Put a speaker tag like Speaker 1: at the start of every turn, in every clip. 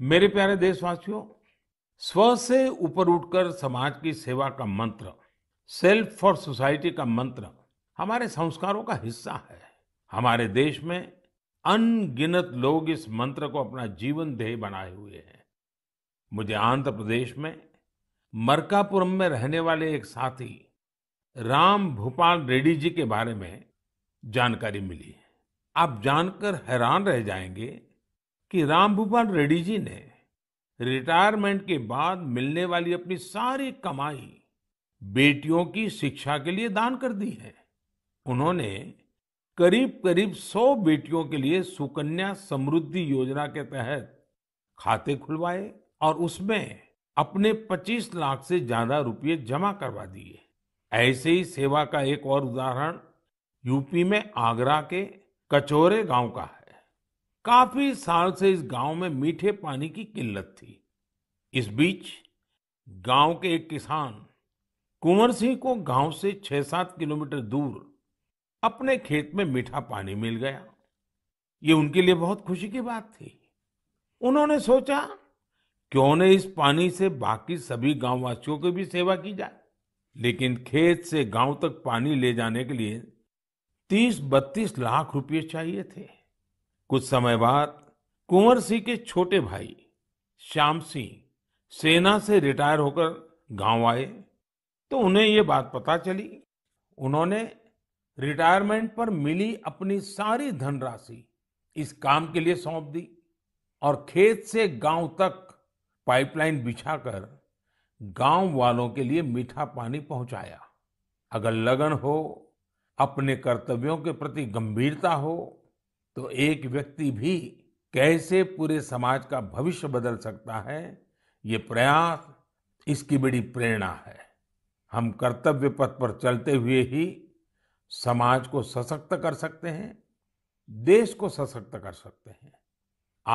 Speaker 1: मेरे प्यारे देशवासियों स्व से ऊपर उठकर समाज की सेवा का मंत्र सेल्फ फॉर सोसाइटी का मंत्र हमारे संस्कारों का हिस्सा है हमारे देश में अनगिनत लोग इस मंत्र को अपना जीवन ध्येय बनाए हुए हैं मुझे आंध्र प्रदेश में मरकापुरम में रहने वाले एक साथी राम भूपाल रेड्डी जी के बारे में जानकारी मिली आप जानकर हैरान रह जाएंगे कि राम भूपाल रेड्डी जी ने रिटायरमेंट के बाद मिलने वाली अपनी सारी कमाई बेटियों की शिक्षा के लिए दान कर दी है उन्होंने करीब करीब 100 बेटियों के लिए सुकन्या समृद्धि योजना के तहत खाते खुलवाए और उसमें अपने 25 लाख से ज्यादा रुपये जमा करवा दिए ऐसे ही सेवा का एक और उदाहरण यूपी में आगरा के कचोरे गांव का है काफी साल से इस गांव में मीठे पानी की किल्लत थी इस बीच गांव के एक किसान कुंवर सिंह को गांव से छह सात किलोमीटर दूर अपने खेत में मीठा पानी मिल गया ये उनके लिए बहुत खुशी की बात थी उन्होंने सोचा क्यों न इस पानी से बाकी सभी गांव वासियों की भी सेवा की जाए लेकिन खेत से गांव तक पानी ले जाने के लिए तीस बत्तीस लाख रुपये चाहिए थे कुछ समय बाद कुंवर सिंह के छोटे भाई श्याम सिंह सेना से रिटायर होकर गांव आए तो उन्हें ये बात पता चली उन्होंने रिटायरमेंट पर मिली अपनी सारी धनराशि इस काम के लिए सौंप दी और खेत से गांव तक पाइपलाइन बिछाकर गांव वालों के लिए मीठा पानी पहुंचाया अगर लगन हो अपने कर्तव्यों के प्रति गंभीरता हो तो एक व्यक्ति भी कैसे पूरे समाज का भविष्य बदल सकता है ये प्रयास इसकी बड़ी प्रेरणा है हम कर्तव्य पथ पर चलते हुए ही समाज को सशक्त कर सकते हैं देश को सशक्त कर सकते हैं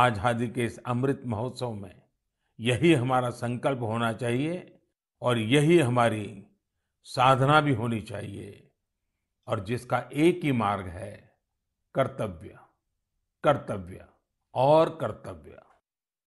Speaker 1: आज़ादी के इस अमृत महोत्सव में यही हमारा संकल्प होना चाहिए और यही हमारी साधना भी होनी चाहिए और जिसका एक ही मार्ग है कर्तव्य कर्तव्य और कर्तव्य